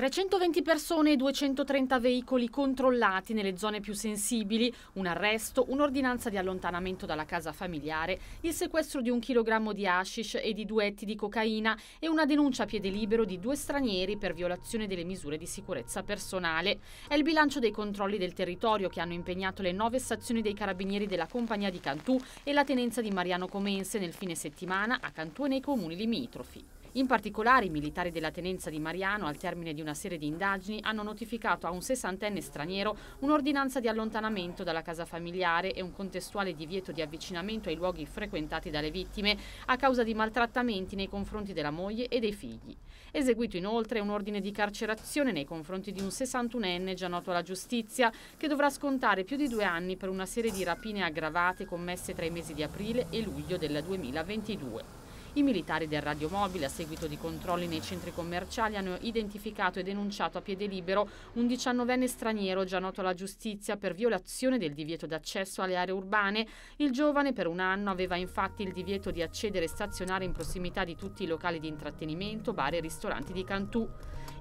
320 persone e 230 veicoli controllati nelle zone più sensibili, un arresto, un'ordinanza di allontanamento dalla casa familiare, il sequestro di un chilogrammo di hashish e di due etti di cocaina e una denuncia a piede libero di due stranieri per violazione delle misure di sicurezza personale. È il bilancio dei controlli del territorio che hanno impegnato le nove stazioni dei carabinieri della compagnia di Cantù e la tenenza di Mariano Comense nel fine settimana a Cantù e nei comuni limitrofi. In particolare i militari della tenenza di Mariano al termine di una serie di indagini hanno notificato a un sessantenne straniero un'ordinanza di allontanamento dalla casa familiare e un contestuale divieto di avvicinamento ai luoghi frequentati dalle vittime a causa di maltrattamenti nei confronti della moglie e dei figli. Eseguito inoltre un ordine di carcerazione nei confronti di un 61enne già noto alla giustizia che dovrà scontare più di due anni per una serie di rapine aggravate commesse tra i mesi di aprile e luglio del 2022. I militari del radiomobile, a seguito di controlli nei centri commerciali, hanno identificato e denunciato a piede libero un 19enne straniero già noto alla giustizia per violazione del divieto d'accesso alle aree urbane. Il giovane per un anno aveva infatti il divieto di accedere e stazionare in prossimità di tutti i locali di intrattenimento, bar e ristoranti di Cantù.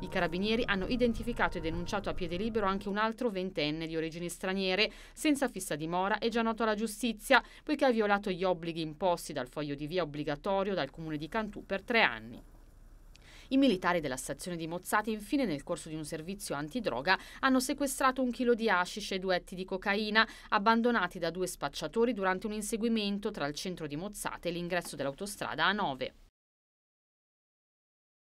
I carabinieri hanno identificato e denunciato a piede libero anche un altro ventenne di origini straniere, senza fissa dimora e già noto alla giustizia, poiché ha violato gli obblighi imposti dal foglio di via obbligatorio dal comune di Cantù per tre anni. I militari della stazione di Mozzate, infine, nel corso di un servizio antidroga, hanno sequestrato un chilo di hashish e due etti di cocaina, abbandonati da due spacciatori durante un inseguimento tra il centro di Mozzate e l'ingresso dell'autostrada A9.